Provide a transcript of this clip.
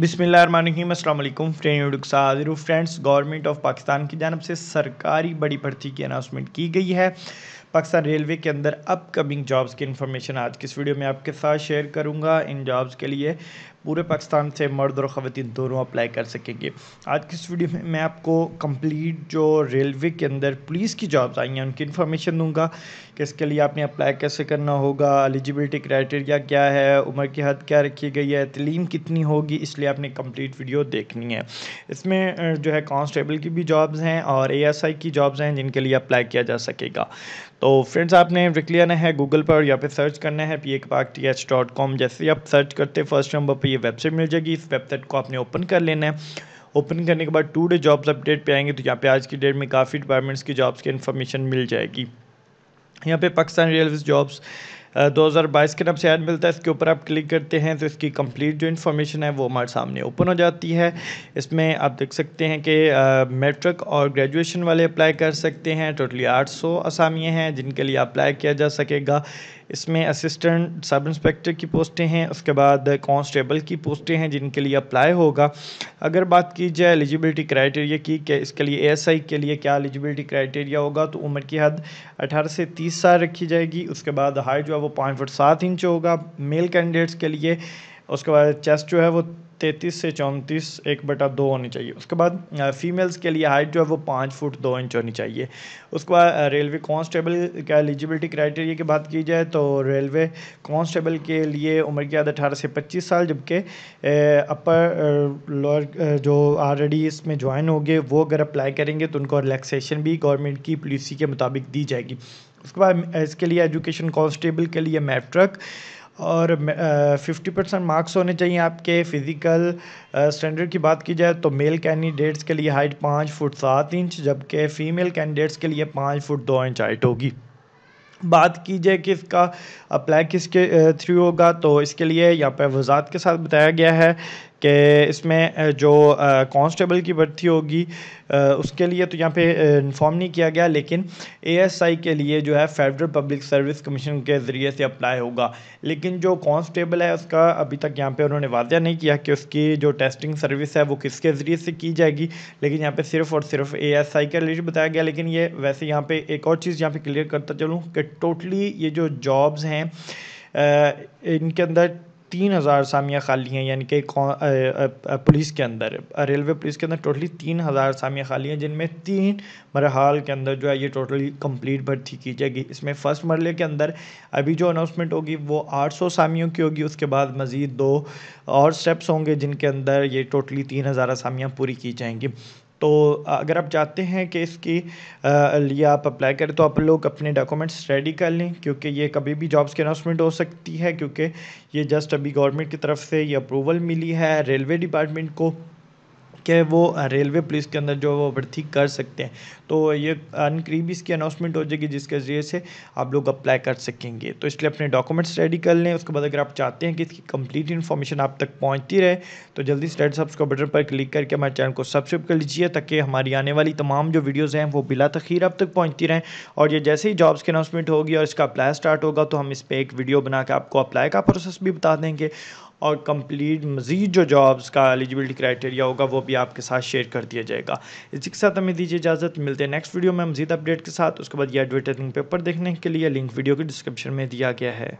बिसमीम friend friends government of Pakistan की जानब से सरकारी बड़ी भर्ती की अनाउंसमेंट की गई है पाकिस्तान रेलवे के अंदर अपकमिंग जॉब्स की इन्फॉर्मेशन आज किस वीडियो में आपके साथ शेयर करूंगा इन जॉब्स के लिए पूरे पाकिस्तान से मर्द और ख़वान दोनों अप्लाई कर सकेंगे आज की इस वीडियो में मैं आपको कंप्लीट जो रेलवे के अंदर पुलिस की जॉब्स आई हैं उनकी इन्फॉर्मेशन दूंगा कि इसके लिए आपने अप्लाई कैसे करना होगा एलिजिबिलिटी क्राइटेरिया क्या है उम्र की हद क्या रखी गई है तलीम कितनी होगी इसलिए आपने कम्प्लीट वीडियो देखनी है इसमें जो है कॉन्स्टेबल की भी जॉब्स हैं और ए एस आई की जॉब्स हैं जिनके लिए अप्लाई किया जा सकेगा तो फ्रेंड्स आपने लिख है गूगल पर या फिर सर्च करना है पी ए पाक टी एच डॉट कॉम जैसे आप सर्च करते फर्स्ट नंबर पर पे ये वेबसाइट मिल जाएगी इस वेबसाइट को आपने ओपन कर लेना है ओपन करने के बाद टू डे जॉब्स अपडेट पे आएंगे तो यहाँ पे आज की डेट में काफ़ी डिपार्टमेंट्स की जॉब्स की इन्फॉर्मेशन मिल जाएगी यहाँ पे पाकिस्तान रेलवे जॉब्स 2022 के नाम से ऐड मिलता है इसके ऊपर आप क्लिक करते हैं तो इसकी कंप्लीट जो इन्फॉर्मेशन है वो हमारे सामने ओपन हो जाती है इसमें आप देख सकते हैं कि मेट्रिक और ग्रेजुएशन वाले अप्लाई कर सकते हैं टोटली आठ सौ असामियाँ हैं जिनके लिए अप्लाई किया जा सकेगा इसमें असिस्टेंट सब इंस्पेक्टर की पोस्टें हैं उसके बाद कांस्टेबल की पोस्टें हैं जिनके लिए अप्लाई होगा अगर बात की जाए एलिजिबिलिटी क्राइटेरिया की कि इसके लिए एएसआई के लिए क्या एलिजिबिलिटी क्राइटेरिया होगा तो उम्र की हद 18 से 30 साल रखी जाएगी उसके बाद हाइट जो है वो वो पॉइंट फुट सात इंच होगा मेल कैंडिडेट्स के लिए उसके बाद चेस्ट जो है वो तैंतीस से चौंतीस एक बटा दो होनी चाहिए उसके बाद फीमेल्स के लिए हाइट जो है वो पाँच फुट दो इंच होनी चाहिए उसके बाद रेलवे कांस्टेबल का एलिजिबिलिटी क्राइटेरिया की बात की जाए तो रेलवे कांस्टेबल के लिए उम्र की याद अठारह से पच्चीस साल जबकि अपर लोअर जो ऑलरेडी इसमें ज्वाइन हो गए वो अगर अप्लाई करेंगे तो उनको रिलैक्सेशन भी गवर्नमेंट की पॉलिसी के मुताबिक दी जाएगी उसके बाद इसके लिए एजुकेशन कॉन्स्टेबल के लिए मैट्रक और फिफ्टी परसेंट मार्क्स होने चाहिए आपके फ़िज़िकल स्टैंडर्ड की बात की जाए तो मेल कैंडिडेट्स के लिए हाइट पाँच फुट सात इंच जबकि फ़ीमेल कैंडिडेट्स के लिए पाँच फुट दो इंच हाइट होगी बात की जाए कि इसका अप्लाई किसके थ्रू होगा तो इसके लिए यहाँ पर वजात के साथ बताया गया है कि इसमें जो कांस्टेबल की भर्ती होगी उसके लिए तो यहाँ पे इन्फॉर्म नहीं किया गया लेकिन एएसआई के लिए जो है फेडरल पब्लिक सर्विस कमीशन के ज़रिए से अप्लाई होगा लेकिन जो कांस्टेबल है उसका अभी तक यहाँ पे उन्होंने वादा नहीं किया कि उसकी जो टेस्टिंग सर्विस है वो किसके ज़रिए से की जाएगी लेकिन यहाँ पर सिर्फ और सिर्फ ए एस आई के लिए बताया गया लेकिन ये वैसे यहाँ पर एक और चीज़ यहाँ पर क्लियर करता चलूँ कि टोटली ये जो जॉब्स हैं इनके अंदर तीन हज़ार सामियाँ खाली हैं यानी कि पुलिस के अंदर रेलवे पुलिस के अंदर टोटली तीन हज़ार सामियाँ खाली हैं जिनमें तीन मरहाल के अंदर जो है ये टोटली कंप्लीट भर्ती की जाएगी इसमें फ़र्स्ट मरले के अंदर अभी जो अनाउंसमेंट होगी वो आठ सौ सामियों की होगी उसके बाद मज़ीद दो और स्टेप्स होंगे जिनके अंदर ये टोटली तीन हज़ार पूरी की जाएंगी तो अगर आप चाहते हैं कि इसकी लिए आप अप्लाई करें तो आप लोग अपने डॉक्यूमेंट्स रेडी कर लें क्योंकि ये कभी भी जॉब्स की अनाउंसमेंट हो सकती है क्योंकि ये जस्ट अभी गवर्नमेंट की तरफ से ये अप्रूवल मिली है रेलवे डिपार्टमेंट को के वो रेलवे पुलिस के अंदर जो वो भर्ती कर सकते हैं तो ये करीब इसकी अनाउंसमेंट हो जाएगी जिसके ज़रिए से आप लोग अप्लाई कर सकेंगे तो इसलिए अपने डॉक्यूमेंट्स रेडी कर लें उसके बाद अगर आप चाहते हैं कि इसकी कंप्लीट इन्फॉर्मेशन आप तक पहुँचती रहे तो जल्दी से रेड सब्सक्राइब बटन पर क्लिक करके हमारे चैनल को सब्सक्राइब कर लीजिए ताकि हमारी आने वाली तमाम जो वीडियोज़ हैं वो बिला तखीर आप तक पहुँचती रहें और ये जैसे ही जॉब्स की अनाउंसमेंट होगी और इसका अप्लाई स्टार्ट होगा तो हम इस पर एक वीडियो बना के आपको अप्लाई का प्रोसेस भी बता देंगे और कंप्लीट मज़ीद जो जॉब्स का एलिजिबिलिटी क्राइटेरिया होगा वो भी आपके साथ शेयर कर दिया जाएगा इसी के साथ हमें दीजिए इजाज़त मिलते हैं नेक्स्ट वीडियो में मजीद अपडेट के साथ उसके बाद ये एडवर्टाइजिंग पेपर देखने के लिए लिंक वीडियो के डिस्क्रिप्शन में दिया गया है